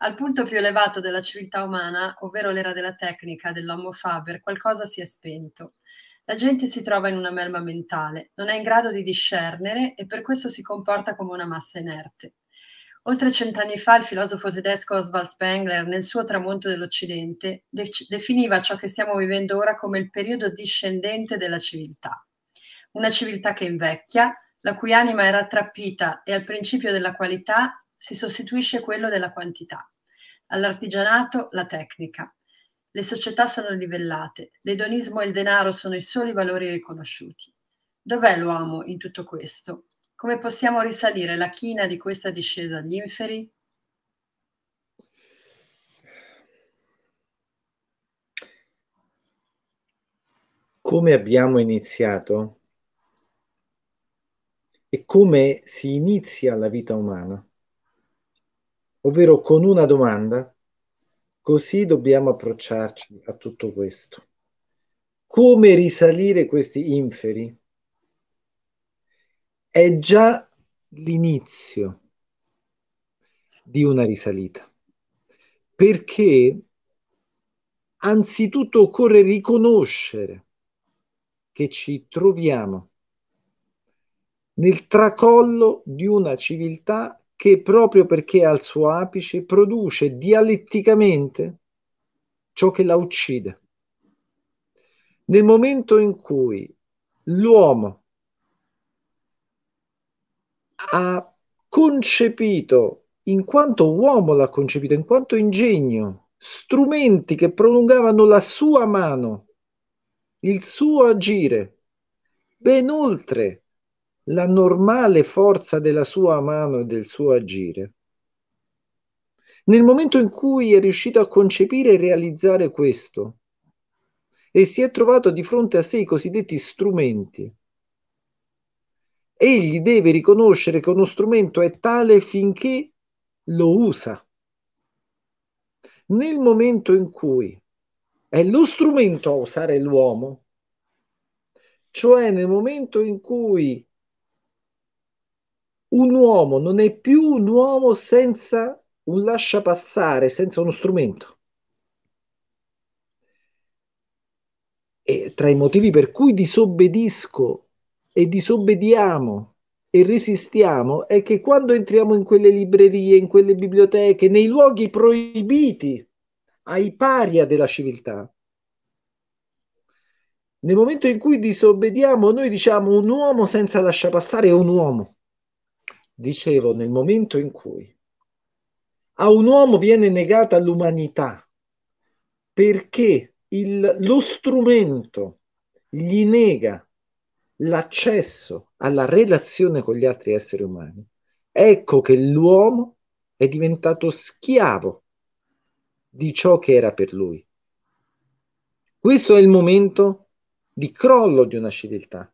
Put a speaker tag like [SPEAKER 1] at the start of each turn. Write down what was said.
[SPEAKER 1] Al punto più elevato della civiltà umana, ovvero l'era della tecnica dell'homo faber, qualcosa si è spento. La gente si trova in una melma mentale, non è in grado di discernere e per questo si comporta come una massa inerte. Oltre cent'anni fa il filosofo tedesco Oswald Spengler, nel suo Tramonto dell'Occidente, de- definiva ciò che stiamo vivendo ora come il periodo discendente della civiltà. Una civiltà che invecchia, la cui anima era attrappita e al principio della qualità si sostituisce quello della quantità. All'artigianato la tecnica. Le società sono livellate, l'edonismo e il denaro sono i soli valori riconosciuti. Dov'è l'uomo in tutto questo? Come possiamo risalire la china di questa discesa agli inferi?
[SPEAKER 2] Come abbiamo iniziato e come si inizia la vita umana? ovvero con una domanda. Così dobbiamo approcciarci a tutto questo. Come risalire questi inferi? È già l'inizio di una risalita, perché anzitutto occorre riconoscere che ci troviamo nel tracollo di una civiltà che proprio perché è al suo apice produce dialetticamente ciò che la uccide. Nel momento in cui l'uomo ha concepito, in quanto uomo l'ha concepito, in quanto ingegno, strumenti che prolungavano la sua mano, il suo agire, ben oltre la normale forza della sua mano e del suo agire. Nel momento in cui è riuscito a concepire e realizzare questo, e si è trovato di fronte a sé i cosiddetti strumenti, egli deve riconoscere che uno strumento è tale finché lo usa. Nel momento in cui è lo strumento a usare l'uomo, cioè nel momento in cui un uomo non è più un uomo senza un lascia passare, senza uno strumento. E tra i motivi per cui disobbedisco e disobbediamo e resistiamo è che quando entriamo in quelle librerie, in quelle biblioteche, nei luoghi proibiti ai paria della civiltà, nel momento in cui disobbediamo, noi diciamo un uomo senza lascia passare è un uomo dicevo, nel momento in cui a un uomo viene negata l'umanità perché il, lo strumento gli nega l'accesso alla relazione con gli altri esseri umani, ecco che l'uomo è diventato schiavo di ciò che era per lui. Questo è il momento di crollo di una civiltà.